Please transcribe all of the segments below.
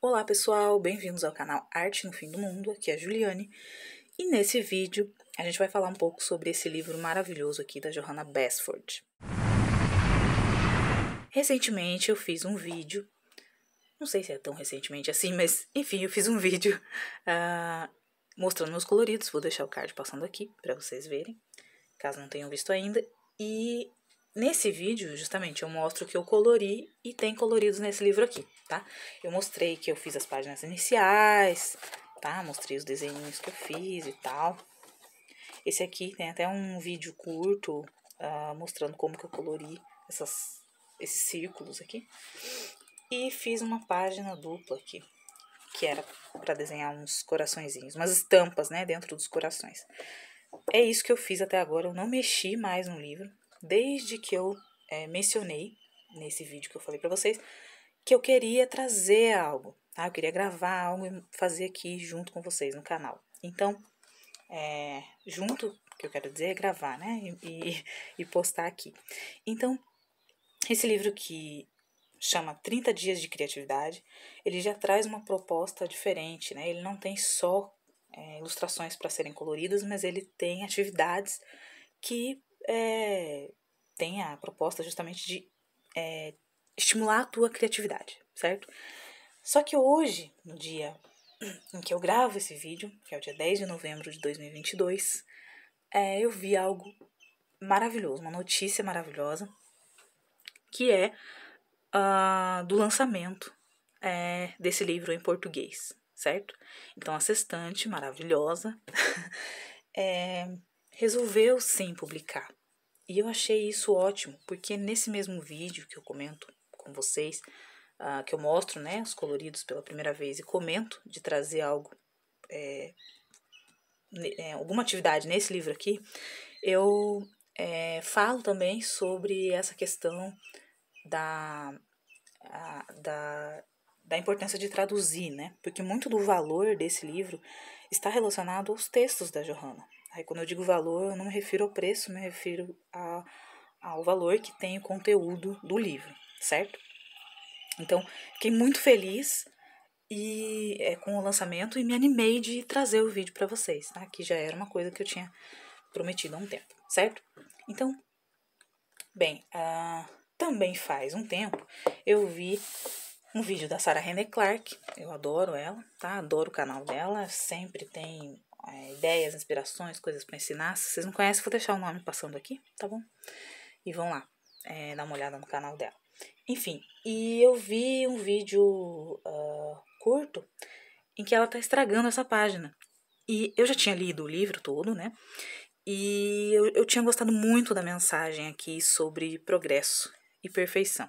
Olá pessoal, bem-vindos ao canal Arte no Fim do Mundo, aqui é a Juliane e nesse vídeo a gente vai falar um pouco sobre esse livro maravilhoso aqui da Johanna Basford. Recentemente eu fiz um vídeo, não sei se é tão recentemente assim, mas enfim, eu fiz um vídeo uh, mostrando meus coloridos, vou deixar o card passando aqui para vocês verem, caso não tenham visto ainda, e Nesse vídeo, justamente, eu mostro que eu colori e tem coloridos nesse livro aqui, tá? Eu mostrei que eu fiz as páginas iniciais, tá? Mostrei os desenhos que eu fiz e tal. Esse aqui tem até um vídeo curto uh, mostrando como que eu colori essas, esses círculos aqui. E fiz uma página dupla aqui, que era para desenhar uns coraçõezinhos, umas estampas, né, dentro dos corações. É isso que eu fiz até agora, eu não mexi mais no livro, desde que eu é, mencionei nesse vídeo que eu falei para vocês que eu queria trazer algo, tá? Eu queria gravar algo e fazer aqui junto com vocês no canal. Então, é, junto, que eu quero dizer é gravar, né? E, e, postar aqui. Então, esse livro que chama 30 Dias de Criatividade, ele já traz uma proposta diferente, né? Ele não tem só é, ilustrações para serem coloridas, mas ele tem atividades que é, tem a proposta justamente de é, estimular a tua criatividade, certo? Só que hoje, no dia em que eu gravo esse vídeo, que é o dia 10 de novembro de 2022, é, eh, eu vi algo maravilhoso, uma notícia maravilhosa, que é uh, do lançamento é, desse livro em português, certo? Então, a Sextante, maravilhosa, é, resolveu sim publicar e eu achei isso ótimo, porque nesse mesmo vídeo que eu comento com vocês, uh, que eu mostro né, os coloridos pela primeira vez e comento de trazer algo, é, é, alguma atividade nesse livro aqui, eu é, falo também sobre essa questão da, a, da, da importância de traduzir, né? Porque muito do valor desse livro está relacionado aos textos da Johanna. Aí, quando eu digo valor, eu não me refiro ao preço, me refiro a, ao valor que tem o conteúdo do livro, certo? Então, fiquei muito feliz e é, com o lançamento e me animei de trazer o vídeo para vocês, tá? Que já era uma coisa que eu tinha prometido há um tempo, certo? Então, bem, uh, também faz um tempo eu vi um vídeo da Sarah Rene Clark, eu adoro ela, tá? Adoro o canal dela, sempre tem é, ideias, inspirações, coisas para ensinar. Se vocês não conhecem, vou deixar o nome passando aqui, tá bom? E vão lá é, dar uma olhada no canal dela. Enfim, e eu vi um vídeo uh, curto em que ela tá estragando essa página. E eu já tinha lido o livro todo, né? E eu, eu tinha gostado muito da mensagem aqui sobre progresso e perfeição,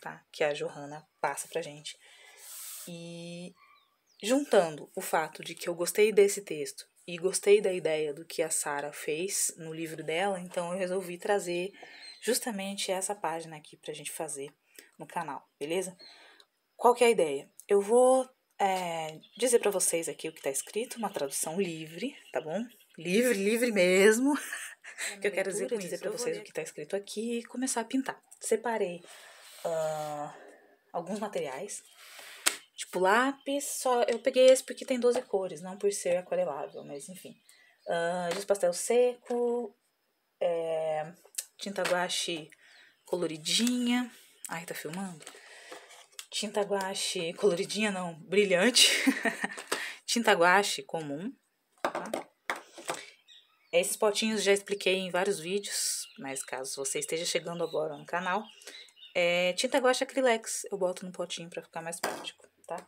tá? Que a Johanna passa pra gente. E Juntando o fato de que eu gostei desse texto e gostei da ideia do que a Sara fez no livro dela, então eu resolvi trazer justamente essa página aqui para a gente fazer no canal, beleza? Qual que é a ideia? Eu vou é, dizer para vocês aqui o que está escrito, uma tradução livre, tá bom? Livre, livre mesmo. que eu quero dizer, dizer para vocês o que está escrito aqui e começar a pintar. Separei uh, alguns materiais Tipo, lápis, só. Eu peguei esse porque tem 12 cores, não por ser aquarelável, mas enfim. Uh, giz pastel seco, é, tinta guache coloridinha. Ai, tá filmando? Tinta guache coloridinha, não, brilhante. tinta guache comum. Tá? Esses potinhos já expliquei em vários vídeos, mas caso você esteja chegando agora no canal, é tinta guache acrílex eu boto no potinho para ficar mais prático tá?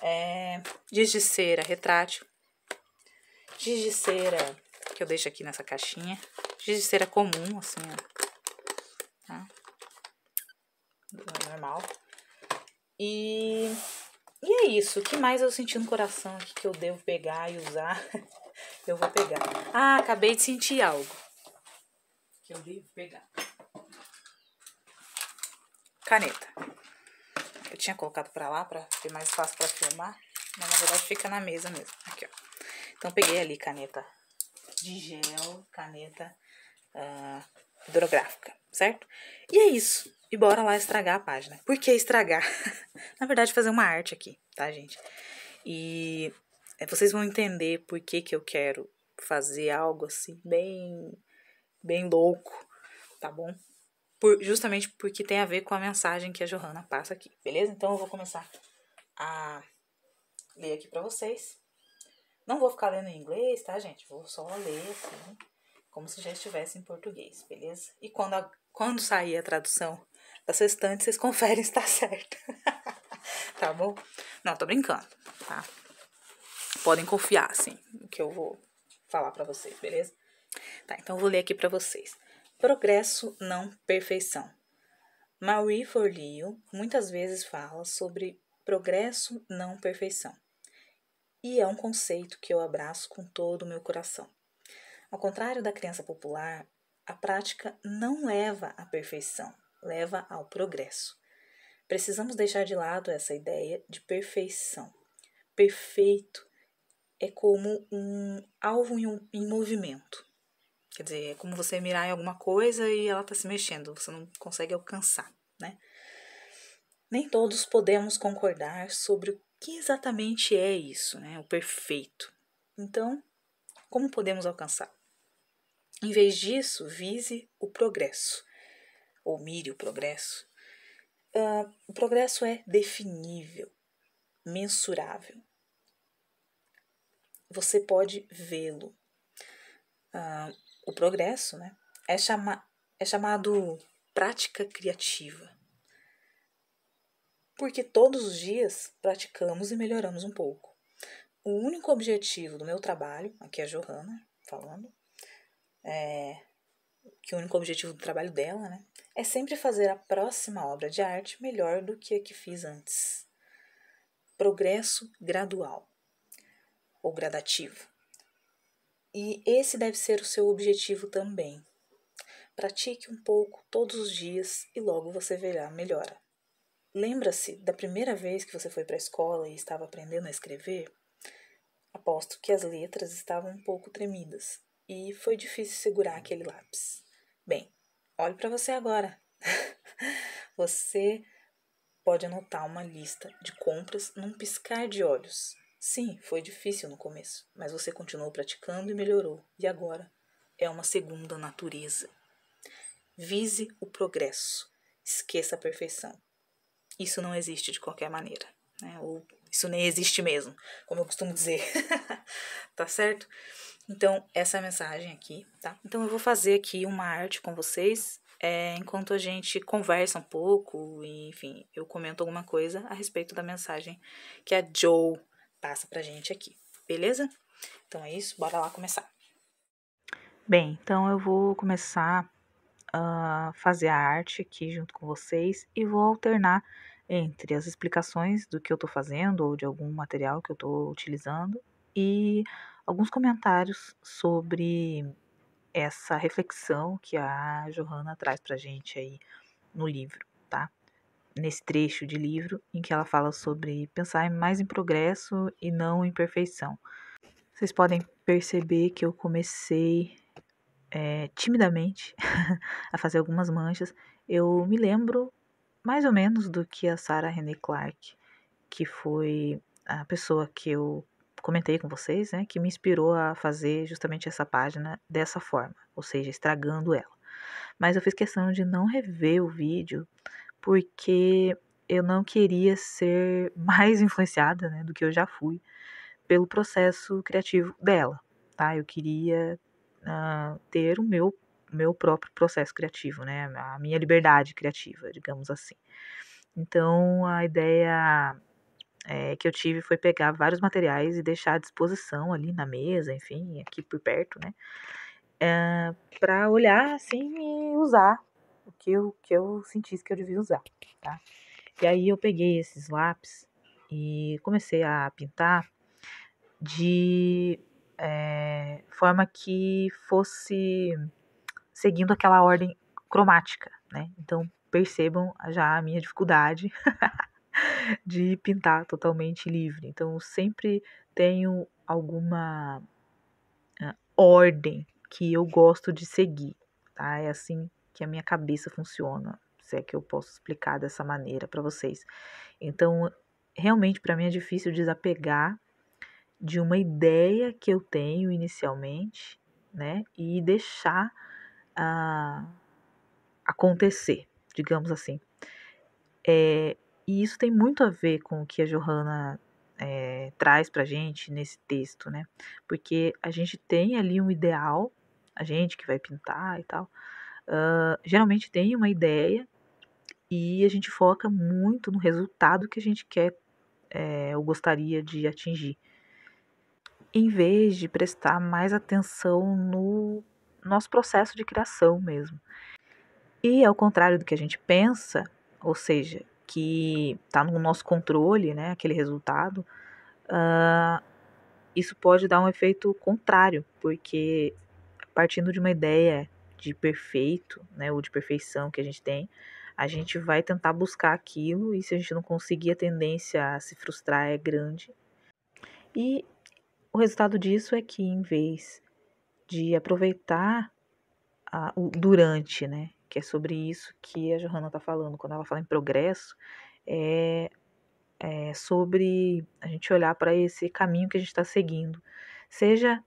É, giz de cera retrátil. Giz de cera que eu deixo aqui nessa caixinha. Giz de cera comum, assim, ó. Tá? Normal. E, e é isso. O que mais eu senti no coração aqui que eu devo pegar e usar? eu vou pegar. Ah, acabei de sentir algo. Que eu devo pegar. Caneta. Eu tinha colocado pra lá pra ter mais fácil pra filmar. Mas na verdade fica na mesa mesmo. Aqui, ó. Então peguei ali caneta de gel, caneta uh, hidrográfica, certo? E é isso. E bora lá estragar a página. Por que estragar? na verdade, fazer uma arte aqui, tá, gente? E é, vocês vão entender por que, que eu quero fazer algo assim bem, bem louco, tá bom? por, justamente porque tem a ver com a mensagem que a Johanna passa aqui, beleza? Então eu vou começar a ler aqui para vocês. Não vou ficar lendo em inglês, tá, gente? Vou só ler assim, como se já estivesse em português, beleza? E quando, a, quando sair a tradução das restantes, vocês conferem se tá certo. tá bom? Não, tô brincando, tá? Podem confiar, assim, que eu vou falar para vocês, beleza? Tá, então eu vou ler aqui para vocês. Progresso, não perfeição. Marie Forleo muitas vezes fala sobre progresso, não perfeição. E é um conceito que eu abraço com todo o meu coração. Ao contrário da crença popular, a prática não leva à perfeição, leva ao progresso. Precisamos deixar de lado essa ideia de perfeição. Perfeito é como um alvo em, um, em movimento. Quer dizer, é como você mirar em alguma coisa e ela está se mexendo, você não consegue alcançar, né? Nem todos podemos concordar sobre o que exatamente é isso, né? O perfeito. Então, como podemos alcançar? Em vez disso, vise o progresso, ou mire o progresso. Uh, o progresso é definível, mensurável. Você pode vê-lo. Uh, o progresso, né, é, chama, é chamado prática criativa. Porque todos os dias praticamos e melhoramos um pouco. O único objetivo do meu trabalho, aqui é a Johanna falando, é que o único objetivo do trabalho dela, né, é sempre fazer a próxima obra de arte melhor do que a que fiz antes. Progresso gradual ou gradativo. E esse deve ser o seu objetivo também. Pratique um pouco todos os dias e logo você verá a melhora. Lembra-se da primeira vez que você foi para a escola e estava aprendendo a escrever? Aposto que as letras estavam um pouco tremidas e foi difícil segurar aquele lápis. Bem, olhe para você agora. você pode anotar uma lista de compras num piscar de olhos Sim, foi difícil no começo, mas você continuou praticando e melhorou, e agora é uma segunda natureza. Vise o progresso, esqueça a perfeição. Isso não existe de qualquer maneira, né? ou isso nem existe mesmo, como eu costumo dizer, tá certo? Então, essa é a mensagem aqui, tá? Então, eu vou fazer aqui uma arte com vocês, é, enquanto a gente conversa um pouco, enfim, eu comento alguma coisa a respeito da mensagem que a Joe passa pra gente aqui, beleza? Então é isso, bora lá começar. Bem, então eu vou começar ah, a fazer a arte aqui junto com vocês e vou alternar entre as explicações do que eu estou fazendo ou de algum material que eu estou utilizando e alguns comentários sobre essa reflexão que a Johanna traz para gente aí no livro, tá? nesse trecho de livro em que ela fala sobre pensar mais em progresso e não em perfeição. Vocês podem perceber que eu comecei é, timidamente a fazer algumas manchas. Eu me lembro mais ou menos do que a Sarah René Clark, que foi a pessoa que eu comentei com vocês, né, que me inspirou a fazer justamente essa página dessa forma, ou seja, estragando ela. Mas eu fiz questão de não rever o vídeo porque eu não queria ser mais influenciada né, do que eu já fui pelo processo criativo dela, tá? Eu queria uh, ter o meu, meu próprio processo criativo, né? A minha liberdade criativa, digamos assim. Então, a ideia é, que eu tive foi pegar vários materiais e deixar à disposição ali na mesa, enfim, aqui por perto, né? É, eh, para olhar assim e usar o que eu, que eu sentisse que eu devia usar, tá? E aí eu peguei esses lápis e comecei a pintar de é, forma que fosse seguindo aquela ordem cromática, né? Então percebam já a minha dificuldade de pintar totalmente livre. Então sempre tenho alguma ah, ordem que eu gosto de seguir, tá? É assim que a minha cabeça funciona, se é que eu posso explicar dessa maneira para vocês. Então, realmente para mim é difícil desapegar de uma ideia que eu tenho inicialmente, né, e deixar uh, acontecer, digamos assim. É, e isso tem muito a ver com o que a Johanna é, traz para gente nesse texto, né? Porque a gente tem ali um ideal, a gente que vai pintar e tal, uh, geralmente tem uma ideia e a gente foca muito no resultado que a gente quer é, ou gostaria de atingir, em vez de prestar mais atenção no nosso processo de criação mesmo. E ao contrário do que a gente pensa, ou seja, que está no nosso controle, né, aquele resultado, uh, isso pode dar um efeito contrário, porque partindo de uma ideia de perfeito, né, ou de perfeição que a gente tem, a gente vai tentar buscar aquilo e se a gente não conseguir, a tendência a se frustrar é grande. E o resultado disso é que em vez de aproveitar a, o durante, né, que é sobre isso que a Johanna está falando quando ela fala em progresso, é, é sobre a gente olhar para esse caminho que a gente está seguindo, seja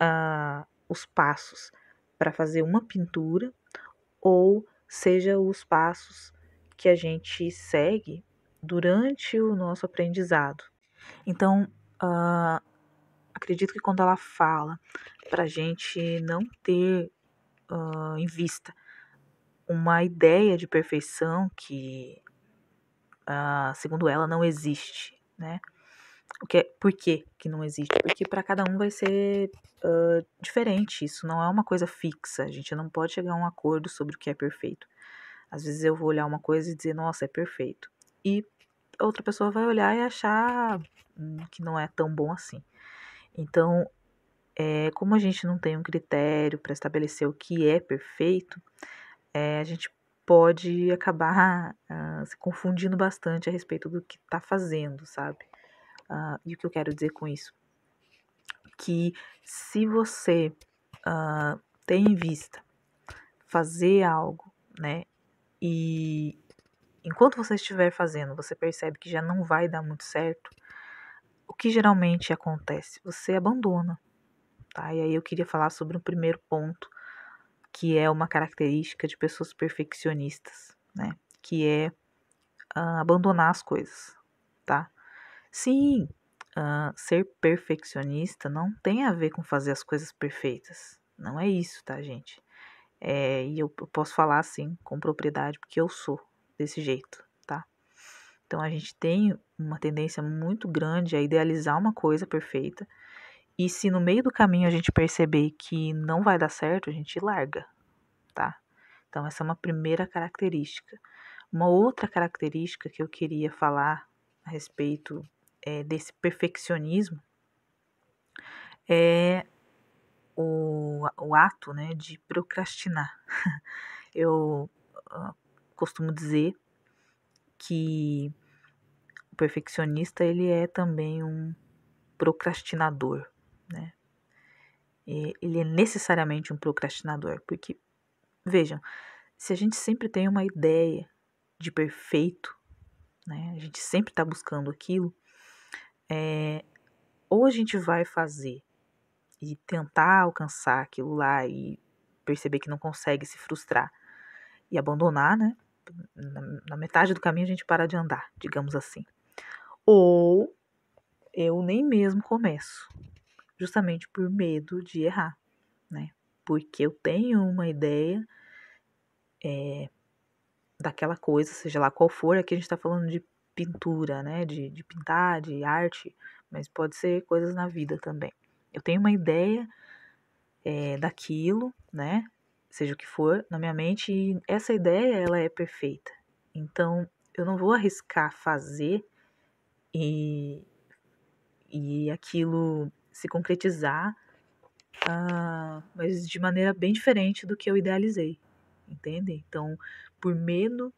uh, os passos, para fazer uma pintura, ou seja os passos que a gente segue durante o nosso aprendizado. Então, uh, acredito que quando ela fala para a gente não ter uh, em vista uma ideia de perfeição que, uh, segundo ela, não existe, né? O que, por que que não existe? Porque para cada um vai ser uh, diferente. Isso não é uma coisa fixa. A gente não pode chegar a um acordo sobre o que é perfeito. Às vezes eu vou olhar uma coisa e dizer, nossa, é perfeito. E outra pessoa vai olhar e achar hum, que não é tão bom assim. Então, é, como a gente não tem um critério para estabelecer o que é perfeito, é, a gente pode acabar uh, se confundindo bastante a respeito do que está fazendo, sabe? Uh, e o que eu quero dizer com isso? Que se você uh, tem em vista fazer algo, né? E enquanto você estiver fazendo, você percebe que já não vai dar muito certo, o que geralmente acontece? Você abandona, tá? E aí eu queria falar sobre o um primeiro ponto, que é uma característica de pessoas perfeccionistas, né? Que é uh, abandonar as coisas, Sim, uh, ser perfeccionista não tem a ver com fazer as coisas perfeitas. Não é isso, tá, gente? É, e eu, eu posso falar assim com propriedade, porque eu sou desse jeito, tá? Então a gente tem uma tendência muito grande a idealizar uma coisa perfeita. E se no meio do caminho a gente perceber que não vai dar certo, a gente larga, tá? Então essa é uma primeira característica. Uma outra característica que eu queria falar a respeito é, desse perfeccionismo é o, o ato né, de procrastinar. Eu ah, costumo dizer que o perfeccionista ele é também um procrastinador, né? E ele é necessariamente um procrastinador, porque vejam, se a gente sempre tem uma ideia de perfeito, né? A gente sempre está buscando aquilo, é, ou a gente vai fazer e tentar alcançar aquilo lá e perceber que não consegue se frustrar e abandonar, né? Na metade do caminho a gente para de andar, digamos assim. Ou eu nem mesmo começo, justamente por medo de errar, né? Porque eu tenho uma ideia é, daquela coisa, seja lá qual for, aqui a gente está falando de pintura, né? De, de pintar, de arte, mas pode ser coisas na vida também. Eu tenho uma ideia é, daquilo, né? Seja o que for, na minha mente, e essa ideia ela é perfeita. Então, eu não vou arriscar fazer e, e aquilo se concretizar, ah, mas de maneira bem diferente do que eu idealizei, entende? Então, por medo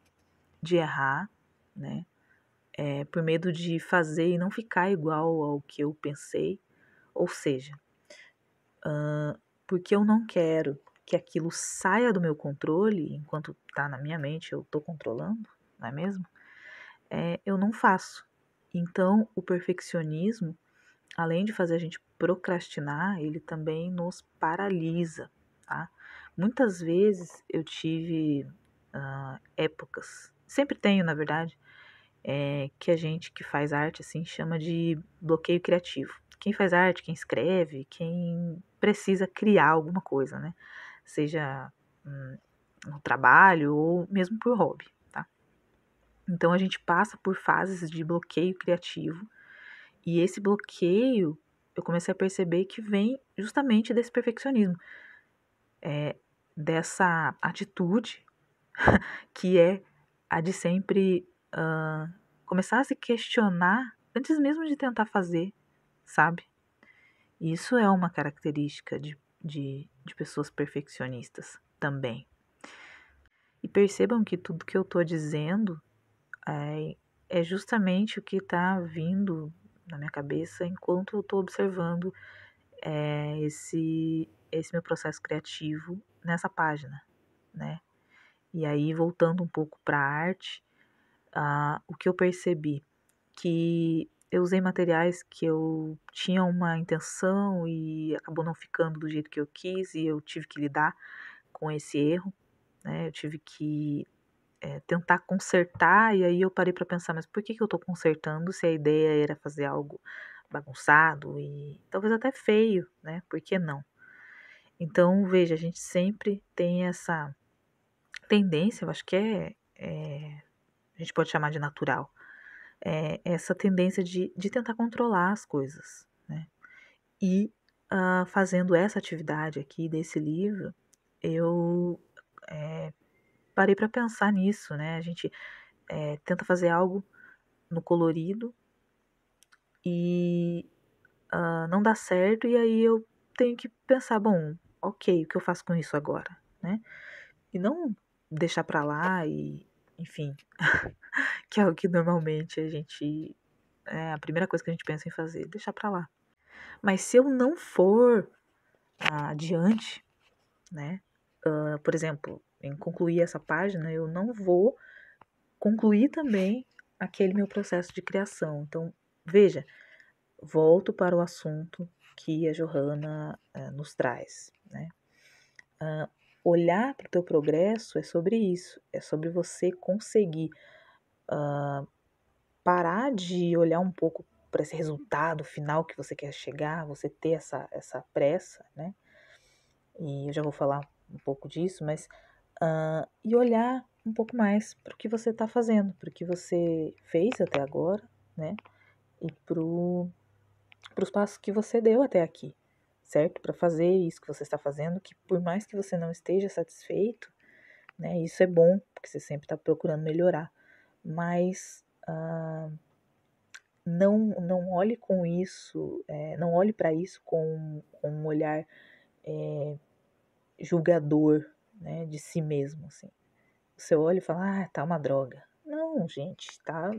de errar, né? é, por medo de fazer e não ficar igual ao que eu pensei, ou seja, uh, porque eu não quero que aquilo saia do meu controle, enquanto está na minha mente, eu estou controlando, não é mesmo? É, eu não faço. Então, o perfeccionismo, além de fazer a gente procrastinar, ele também nos paralisa, tá? Muitas vezes eu tive uh, épocas, sempre tenho, na verdade, é, que a gente que faz arte assim chama de bloqueio criativo. Quem faz arte, quem escreve, quem precisa criar alguma coisa, né? Seja hum, um trabalho ou mesmo por hobby, tá? Então a gente passa por fases de bloqueio criativo e esse bloqueio eu comecei a perceber que vem justamente desse perfeccionismo, é, dessa atitude que é a de sempre uh, começar a se questionar antes mesmo de tentar fazer, sabe? Isso é uma característica de, de, de pessoas perfeccionistas também. E percebam que tudo que eu estou dizendo é, é justamente o que está vindo na minha cabeça enquanto eu estou observando é, esse, esse meu processo criativo nessa página, né? E aí, voltando um pouco para a arte, ah, o que eu percebi? Que eu usei materiais que eu tinha uma intenção e acabou não ficando do jeito que eu quis e eu tive que lidar com esse erro, né? Eu tive que é, tentar consertar e aí eu parei para pensar, mas por que, que eu estou consertando se a ideia era fazer algo bagunçado e talvez até feio, né? Por que não? Então, veja, a gente sempre tem essa tendência, eu acho que é, é a gente pode chamar de natural, é essa tendência de, de tentar controlar as coisas. Né? E uh, fazendo essa atividade aqui desse livro, eu é, parei para pensar nisso. Né? A gente é, tenta fazer algo no colorido e uh, não dá certo, e aí eu tenho que pensar: bom, ok, o que eu faço com isso agora? Né? E não deixar para lá e enfim, que é o que normalmente a gente. É a primeira coisa que a gente pensa em fazer, deixar para lá. Mas se eu não for adiante, né? Uh, por exemplo, em concluir essa página, eu não vou concluir também aquele meu processo de criação. Então, veja, volto para o assunto que a Johanna uh, nos traz, né? Uh, Olhar para o teu progresso é sobre isso, é sobre você conseguir uh, parar de olhar um pouco para esse resultado final que você quer chegar, você ter essa, essa pressa, né? E eu já vou falar um pouco disso, mas uh, e olhar um pouco mais para o que você está fazendo, para o que você fez até agora, né? E para os passos que você deu até aqui certo? Para fazer isso que você está fazendo, que por mais que você não esteja satisfeito, né? Isso é bom, porque você sempre está procurando melhorar, mas ah, não não olhe com isso, é, não olhe para isso com, com, um olhar é, julgador, né? De si mesmo, assim. Você olha e fala, ah, tá uma droga. Não, gente, tá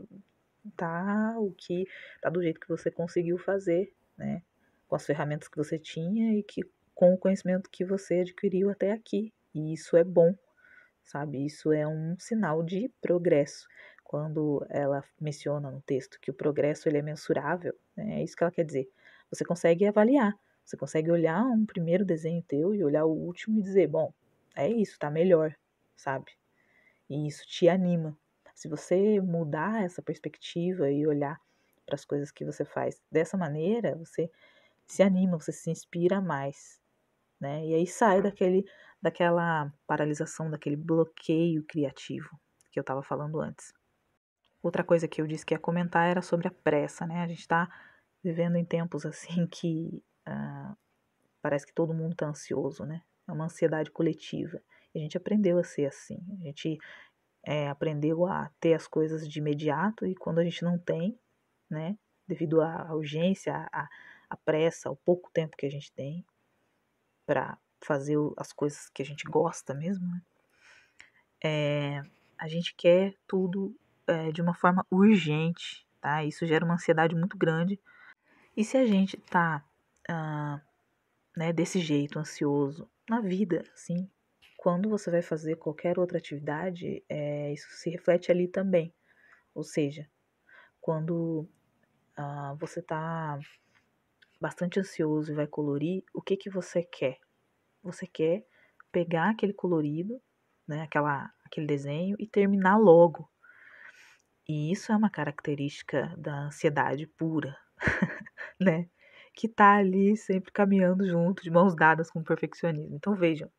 tá o que tá do jeito que você conseguiu fazer, né? com as ferramentas que você tinha e que com o conhecimento que você adquiriu até aqui. E isso é bom, sabe? Isso é um sinal de progresso. Quando ela menciona no texto que o progresso ele é mensurável, né? é isso que ela quer dizer. Você consegue avaliar, você consegue olhar um primeiro desenho teu e olhar o último e dizer, bom, é isso, tá melhor, sabe? E isso te anima. Se você mudar essa perspectiva e olhar para as coisas que você faz dessa maneira, você se anima, você se inspira mais, né? E aí sai daquele, daquela paralisação, daquele bloqueio criativo que eu estava falando antes. Outra coisa que eu disse que ia comentar era sobre a pressa, né? A gente está vivendo em tempos assim que ah, parece que todo mundo está ansioso, né? É uma ansiedade coletiva. E a gente aprendeu a ser assim. A gente é, aprendeu a ter as coisas de imediato e quando a gente não tem, né? Devido à urgência, a, a pressa, o pouco tempo que a gente tem para fazer as coisas que a gente gosta mesmo, né? É, a gente quer tudo é, de uma forma urgente, tá? Isso gera uma ansiedade muito grande. E se a gente tá ah, né, desse jeito, ansioso, na vida, assim, quando você vai fazer qualquer outra atividade, é, isso se reflete ali também. Ou seja, quando ah, você tá bastante ansioso e vai colorir, o que, que você quer? Você quer pegar aquele colorido, né, aquela, aquele desenho e terminar logo. E isso é uma característica da ansiedade pura, né? Que tá ali sempre caminhando junto, de mãos dadas com o perfeccionismo. Então vejam,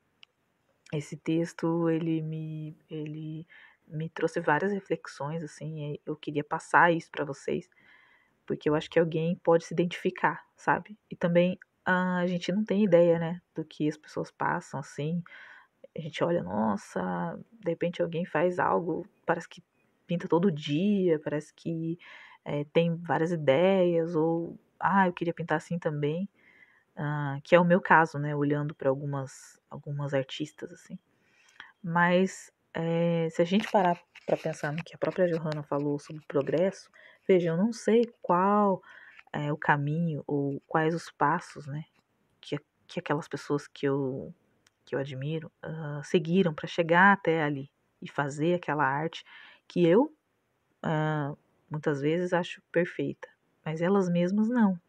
esse texto ele me ele me trouxe várias reflexões assim, eu queria passar isso para vocês porque eu acho que alguém pode se identificar, sabe? E também ah, a gente não tem ideia, né, do que as pessoas passam assim. A gente olha, nossa, de repente alguém faz algo, parece que pinta todo dia, parece que é, tem várias ideias, ou ah, eu queria pintar assim também. Uh, que é o meu caso, né? Olhando para algumas, algumas artistas, assim. Mas é, se a gente parar para pensar no que a própria Johanna falou sobre o progresso, Veja, eu não sei qual é o caminho ou quais os passos, né, que, que aquelas pessoas que eu, que eu admiro uh, seguiram para chegar até ali e fazer aquela arte que eu uh, muitas vezes acho perfeita, mas elas mesmas não,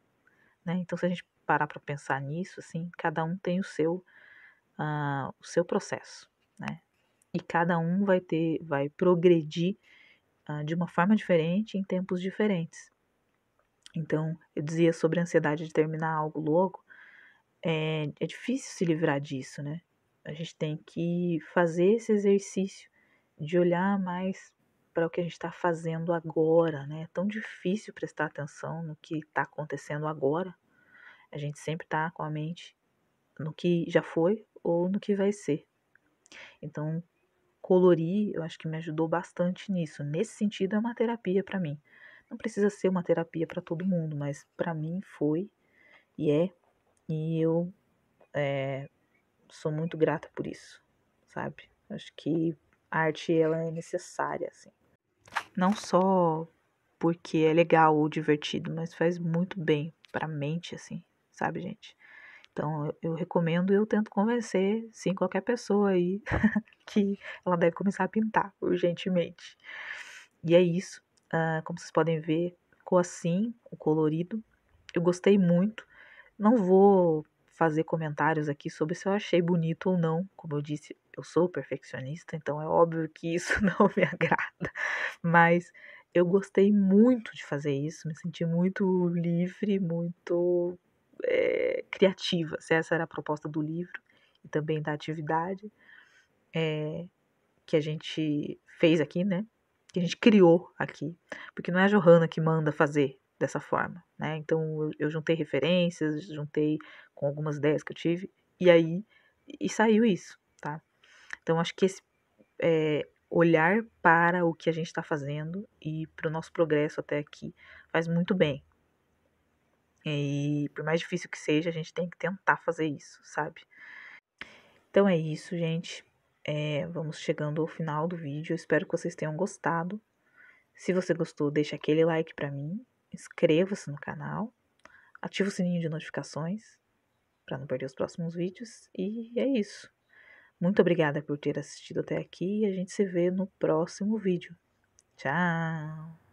né? Então, se a gente parar para pensar nisso, assim, cada um tem o seu, uh, o seu processo, né? E cada um vai ter, vai progredir ah, de uma forma diferente em tempos diferentes. Então, eu dizia sobre a ansiedade de terminar algo logo, é, é difícil se livrar disso, né? A gente tem que fazer esse exercício de olhar mais para o que a gente está fazendo agora, né? É tão difícil prestar atenção no que está acontecendo agora. A gente sempre está com a mente no que já foi ou no que vai ser. Então, colorir, eu acho que me ajudou bastante nisso. Nesse sentido, é uma terapia para mim. Não precisa ser uma terapia para todo mundo, mas para mim foi e é. E eu é, sou muito grata por isso, sabe? Acho que a arte ela é necessária, assim. Não só porque é legal ou divertido, mas faz muito bem para a mente, assim, sabe, gente? Então, eu recomendo e eu tento convencer, sim, qualquer pessoa aí que ela deve começar a pintar urgentemente. E é isso. Uh, como vocês podem ver, ficou assim o colorido. Eu gostei muito. Não vou fazer comentários aqui sobre se eu achei bonito ou não. Como eu disse, eu sou perfeccionista, então é óbvio que isso não me agrada. Mas eu gostei muito de fazer isso, me senti muito livre, muito é, criativa, se essa era a proposta do livro e também da atividade é, que a gente fez aqui, né? Que a gente criou aqui, porque não é a Johanna que manda fazer dessa forma, né? Então eu, eu juntei referências, juntei com algumas ideias que eu tive e aí e saiu isso, tá? Então acho que esse é, olhar para o que a gente está fazendo e para o nosso progresso até aqui faz muito bem, e por mais difícil que seja, a gente tem que tentar fazer isso, sabe? Então é isso, gente. É, vamos chegando ao final do vídeo. Espero que vocês tenham gostado. Se você gostou, deixa aquele like para mim, inscreva-se no canal, ativa o sininho de notificações para não perder os próximos vídeos e é isso. Muito obrigada por ter assistido até aqui e a gente se vê no próximo vídeo. Tchau!